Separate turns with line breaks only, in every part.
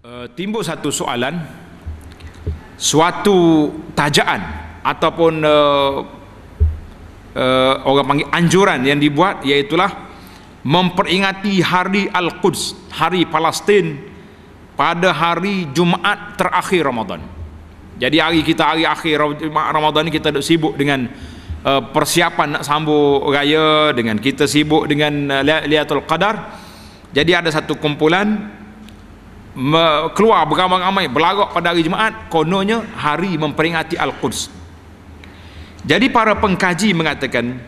Eh, timbul satu soalan suatu tajaan ataupun uh, uh, orang panggil anjuran yang dibuat iaitulah memperingati hari Al-Quds hari Palestin pada hari Jumaat terakhir Ramadan jadi hari kita hari akhir Ramadan ini kita duduk sibuk dengan uh, persiapan nak sambut raya dengan kita sibuk dengan uh, Liatul Qadar jadi ada satu kumpulan keluar beramai-ramai berlarak pada hari Jumaat kononnya hari memperingati Al-Quds jadi para pengkaji mengatakan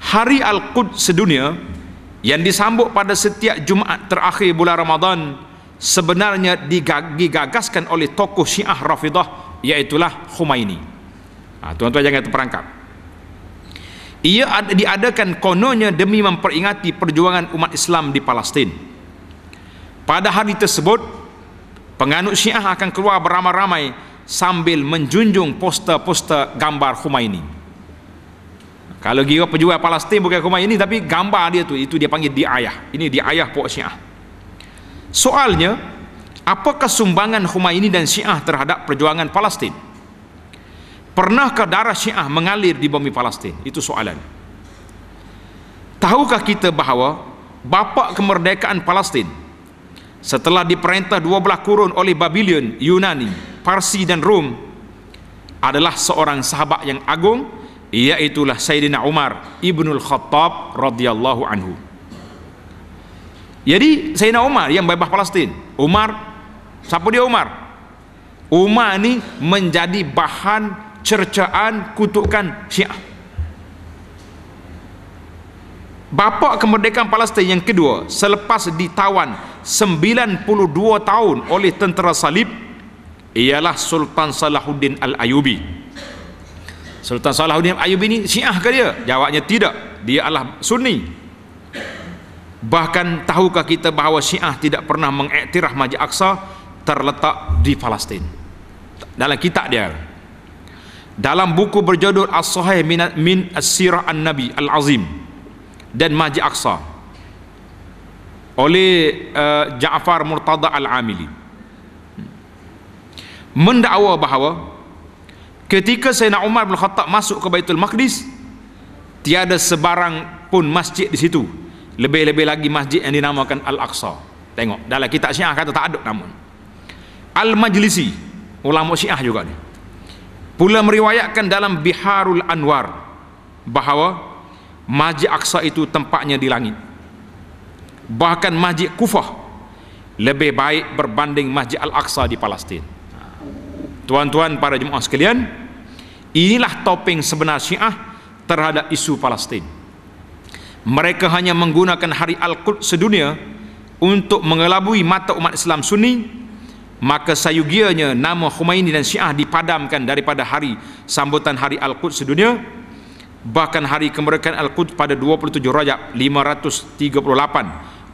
hari Al-Quds sedunia yang disambut pada setiap Jumaat terakhir bulan Ramadan sebenarnya digagaskan oleh tokoh Syiah Rafidah iaitulah Khomeini ha, tuan-tuan ha, jangan terperangkap ia diadakan kononnya demi memperingati perjuangan umat Islam di Palestin. Pada hari tersebut, penganut Syiah akan keluar beramai-ramai sambil menjunjung poster-poster gambar Khomeini. Kalau kira pejuang Palestin bukan Khomeini tapi gambar dia tu itu dia panggil di ayah. Ini di ayah puak Syiah. Soalnya, apakah sumbangan Khomeini dan Syiah terhadap perjuangan Palestin? Pernahkah darah Syiah mengalir di bumi Palestin? Itu soalan. Tahukah kita bahawa bapa kemerdekaan Palestin, setelah diperintah dua belah kurun oleh Babylon, Yunani, Parsi dan Rom adalah seorang sahabat yang agung iaitulah Sayyidina Umar Ibnul Khattab radhiyallahu anhu. Jadi Sayyidina Umar yang bebas Palestin, Umar siapa dia Umar? Umar ini menjadi bahan cercaan kutukan Syiah. Bapak kemerdekaan Palestin yang kedua selepas ditawan 92 tahun oleh tentera salib ialah Sultan Salahuddin Al-Ayubi Sultan Salahuddin Al-Ayubi ini syiah ke dia? jawabnya tidak dia adalah sunni bahkan tahukah kita bahawa syiah tidak pernah mengiktiraf Majid Aqsa terletak di Palestin dalam kitab dia dalam buku berjudul As-Sahih min As-Sirah An-Nabi Al-Azim dan Majid Aqsa oleh uh, Ja'far Murtada Al-Amili mendakwa bahawa ketika Sayyidina Umar bin Khattab masuk ke Baitul Maqdis tiada sebarang pun masjid di situ lebih-lebih lagi masjid yang dinamakan Al-Aqsa tengok dalam kitab Syiah kata tak ada namun Al-Majlisi ulama Syiah juga ni pula meriwayatkan dalam Biharul Anwar bahawa Masjid Aqsa itu tempatnya di langit bahkan masjid kufah lebih baik berbanding masjid al-aqsa di palestin tuan-tuan para jemaah sekalian inilah topeng sebenar syiah terhadap isu palestin mereka hanya menggunakan hari al-qud sedunia untuk mengelabui mata umat islam sunni maka sayugianya nama Khomeini dan Syiah dipadamkan daripada hari sambutan hari Al-Quds sedunia bahkan hari kemerdekaan Al-Quds pada 27 Rajab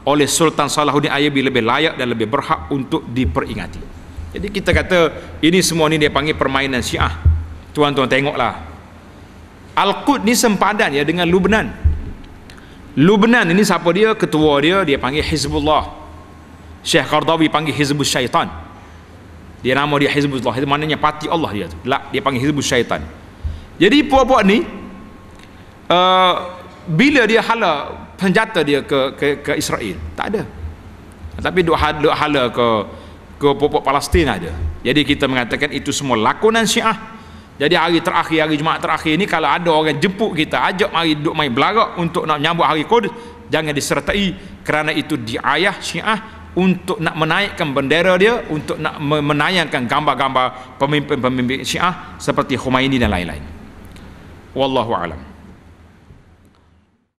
oleh Sultan Salahuddin Ayyubi lebih layak dan lebih berhak untuk diperingati. Jadi kita kata ini semua ni dia panggil permainan Syiah. Tuan-tuan tengoklah. Al-Qud ni sempadan ya dengan Lubnan. Lubnan ini siapa dia? Ketua dia dia panggil Hizbullah. Syekh Qardawi panggil Hizbus Syaitan. Dia nama dia Hizbullah. Itu maknanya parti Allah dia tu. Lah, dia panggil Hizbus Syaitan. Jadi puak-puak ni uh, bila dia hala senjata dia ke ke, ke Israel tak ada tapi duk hal duk hala ke ke popok Palestin ada jadi kita mengatakan itu semua lakonan Syiah jadi hari terakhir hari Jumaat terakhir ni kalau ada orang jemput kita ajak mari duk main belarak untuk nak menyambut hari kudus, jangan disertai kerana itu diayah Syiah untuk nak menaikkan bendera dia untuk nak menayangkan gambar-gambar pemimpin-pemimpin Syiah seperti Khomeini dan lain-lain. Wallahu a'lam.